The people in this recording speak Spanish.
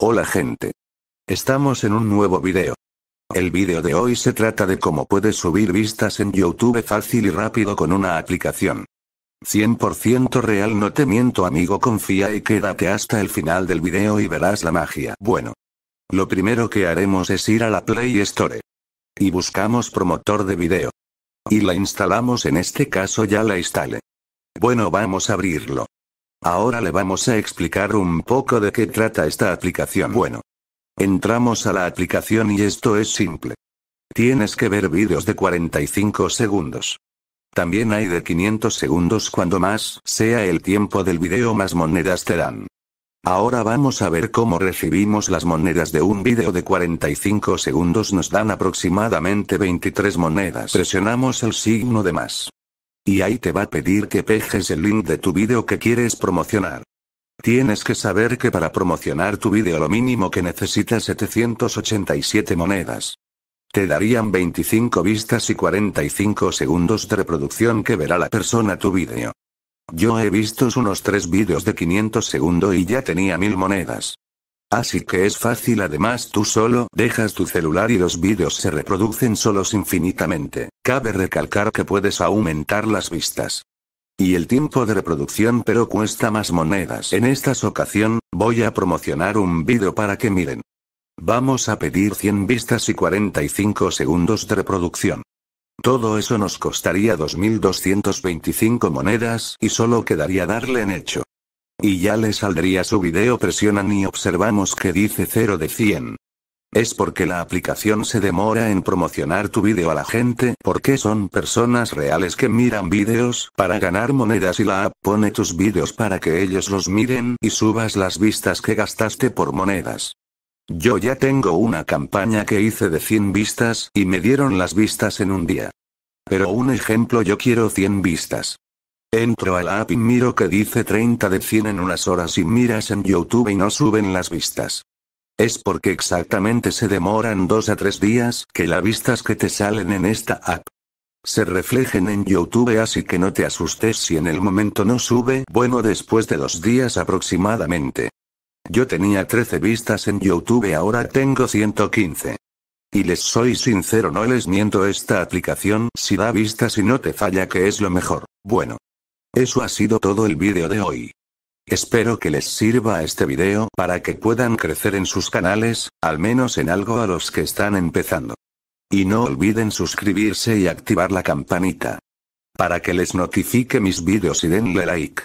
Hola gente. Estamos en un nuevo video. El video de hoy se trata de cómo puedes subir vistas en YouTube fácil y rápido con una aplicación. 100% real no te miento amigo confía y quédate hasta el final del video y verás la magia. Bueno. Lo primero que haremos es ir a la Play Store. Y buscamos promotor de video. Y la instalamos en este caso ya la instale. Bueno vamos a abrirlo. Ahora le vamos a explicar un poco de qué trata esta aplicación. Bueno. Entramos a la aplicación y esto es simple. Tienes que ver vídeos de 45 segundos. También hay de 500 segundos cuando más sea el tiempo del vídeo más monedas te dan. Ahora vamos a ver cómo recibimos las monedas de un vídeo de 45 segundos nos dan aproximadamente 23 monedas. Presionamos el signo de más. Y ahí te va a pedir que pejes el link de tu vídeo que quieres promocionar. Tienes que saber que para promocionar tu vídeo lo mínimo que necesitas 787 monedas. Te darían 25 vistas y 45 segundos de reproducción que verá la persona tu vídeo. Yo he visto unos 3 vídeos de 500 segundos y ya tenía 1000 monedas. Así que es fácil además tú solo dejas tu celular y los vídeos se reproducen solos infinitamente. Cabe recalcar que puedes aumentar las vistas. Y el tiempo de reproducción pero cuesta más monedas. En esta ocasión, voy a promocionar un vídeo para que miren. Vamos a pedir 100 vistas y 45 segundos de reproducción. Todo eso nos costaría 2.225 monedas y solo quedaría darle en hecho. Y ya le saldría su video presionan y observamos que dice 0 de 100. Es porque la aplicación se demora en promocionar tu video a la gente, porque son personas reales que miran videos para ganar monedas y la app pone tus videos para que ellos los miren y subas las vistas que gastaste por monedas. Yo ya tengo una campaña que hice de 100 vistas y me dieron las vistas en un día. Pero un ejemplo yo quiero 100 vistas. Entro a la app y miro que dice 30 de 100 en unas horas y miras en YouTube y no suben las vistas. Es porque exactamente se demoran 2 a 3 días que las vistas que te salen en esta app se reflejen en YouTube así que no te asustes si en el momento no sube, bueno después de los días aproximadamente. Yo tenía 13 vistas en YouTube ahora tengo 115. Y les soy sincero no les miento esta aplicación si da vistas y no te falla que es lo mejor, bueno, eso ha sido todo el vídeo de hoy. Espero que les sirva este video para que puedan crecer en sus canales, al menos en algo a los que están empezando. Y no olviden suscribirse y activar la campanita. Para que les notifique mis vídeos y denle like.